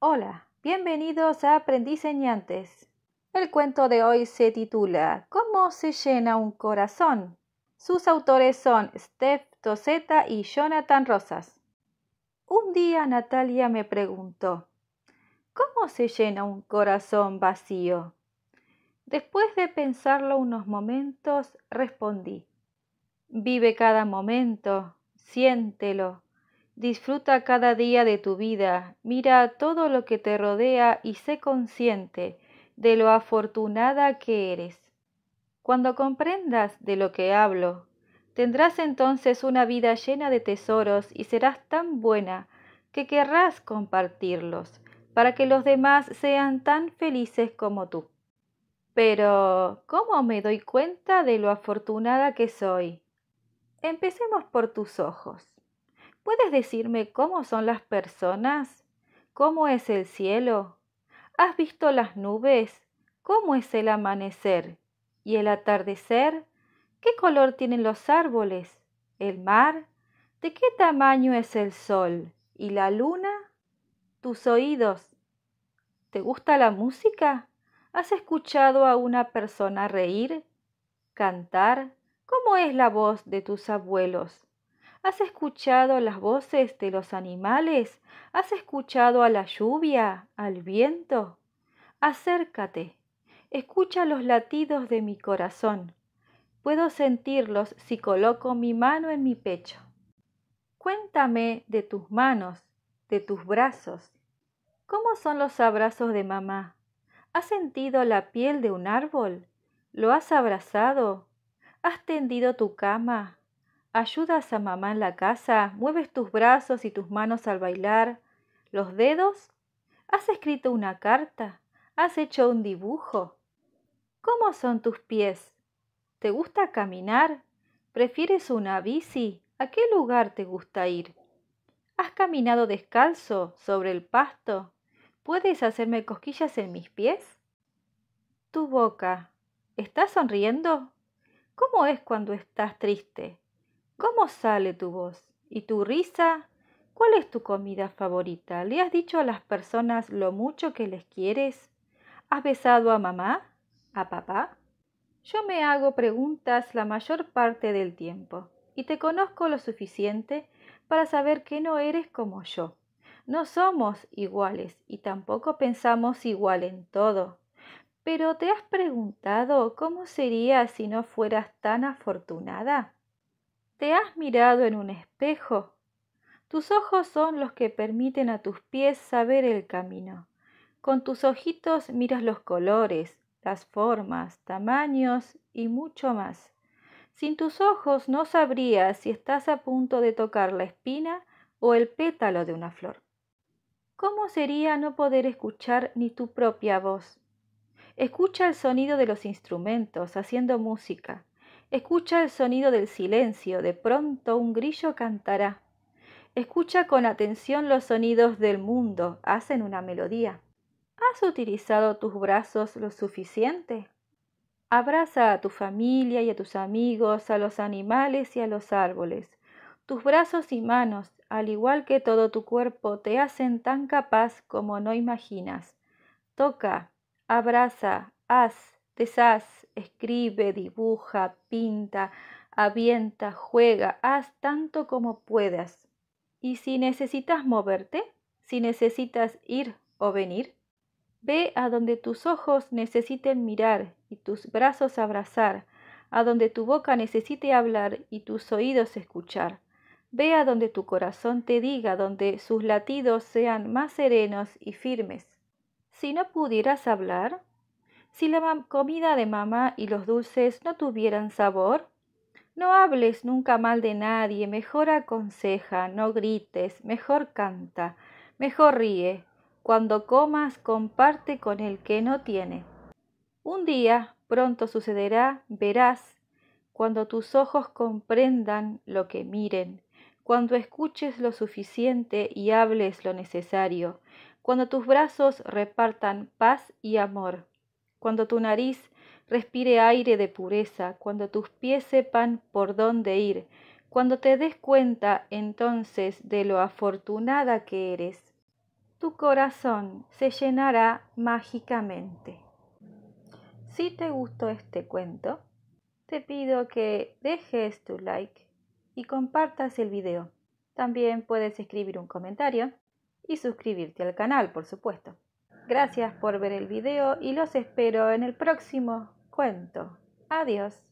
Hola, bienvenidos a Aprendiseñantes. El cuento de hoy se titula ¿Cómo se llena un corazón? Sus autores son Steph Toseta y Jonathan Rosas. Un día Natalia me preguntó ¿Cómo se llena un corazón vacío? Después de pensarlo unos momentos, respondí Vive cada momento, siéntelo, Disfruta cada día de tu vida, mira todo lo que te rodea y sé consciente de lo afortunada que eres. Cuando comprendas de lo que hablo, tendrás entonces una vida llena de tesoros y serás tan buena que querrás compartirlos para que los demás sean tan felices como tú. Pero, ¿cómo me doy cuenta de lo afortunada que soy? Empecemos por tus ojos. ¿Puedes decirme cómo son las personas? ¿Cómo es el cielo? ¿Has visto las nubes? ¿Cómo es el amanecer? ¿Y el atardecer? ¿Qué color tienen los árboles? ¿El mar? ¿De qué tamaño es el sol? ¿Y la luna? Tus oídos. ¿Te gusta la música? ¿Has escuchado a una persona reír? ¿Cantar? ¿Cómo es la voz de tus abuelos? ¿Has escuchado las voces de los animales? ¿Has escuchado a la lluvia, al viento? Acércate, escucha los latidos de mi corazón. Puedo sentirlos si coloco mi mano en mi pecho. Cuéntame de tus manos, de tus brazos. ¿Cómo son los abrazos de mamá? ¿Has sentido la piel de un árbol? ¿Lo has abrazado? ¿Has tendido tu cama? ayudas a mamá en la casa, mueves tus brazos y tus manos al bailar, los dedos, has escrito una carta, has hecho un dibujo. ¿Cómo son tus pies? ¿Te gusta caminar? ¿Prefieres una bici? ¿A qué lugar te gusta ir? ¿Has caminado descalzo sobre el pasto? ¿Puedes hacerme cosquillas en mis pies? Tu boca. ¿Estás sonriendo? ¿Cómo es cuando estás triste? ¿Cómo sale tu voz? ¿Y tu risa? ¿Cuál es tu comida favorita? ¿Le has dicho a las personas lo mucho que les quieres? ¿Has besado a mamá? ¿A papá? Yo me hago preguntas la mayor parte del tiempo y te conozco lo suficiente para saber que no eres como yo. No somos iguales y tampoco pensamos igual en todo. Pero ¿te has preguntado cómo sería si no fueras tan afortunada? ¿Te has mirado en un espejo? Tus ojos son los que permiten a tus pies saber el camino. Con tus ojitos miras los colores, las formas, tamaños y mucho más. Sin tus ojos no sabrías si estás a punto de tocar la espina o el pétalo de una flor. ¿Cómo sería no poder escuchar ni tu propia voz? Escucha el sonido de los instrumentos haciendo música, Escucha el sonido del silencio, de pronto un grillo cantará. Escucha con atención los sonidos del mundo, hacen una melodía. ¿Has utilizado tus brazos lo suficiente? Abraza a tu familia y a tus amigos, a los animales y a los árboles. Tus brazos y manos, al igual que todo tu cuerpo, te hacen tan capaz como no imaginas. Toca, abraza, haz, deshaz, escribe, dibuja, pinta, avienta, juega, haz tanto como puedas. Y si necesitas moverte, si necesitas ir o venir, ve a donde tus ojos necesiten mirar y tus brazos abrazar, a donde tu boca necesite hablar y tus oídos escuchar. Ve a donde tu corazón te diga, donde sus latidos sean más serenos y firmes. Si no pudieras hablar, si la comida de mamá y los dulces no tuvieran sabor, no hables nunca mal de nadie, mejor aconseja, no grites, mejor canta, mejor ríe. Cuando comas, comparte con el que no tiene. Un día, pronto sucederá, verás, cuando tus ojos comprendan lo que miren, cuando escuches lo suficiente y hables lo necesario, cuando tus brazos repartan paz y amor cuando tu nariz respire aire de pureza, cuando tus pies sepan por dónde ir, cuando te des cuenta entonces de lo afortunada que eres, tu corazón se llenará mágicamente. Si te gustó este cuento, te pido que dejes tu like y compartas el video. También puedes escribir un comentario y suscribirte al canal, por supuesto. Gracias por ver el video y los espero en el próximo cuento. Adiós.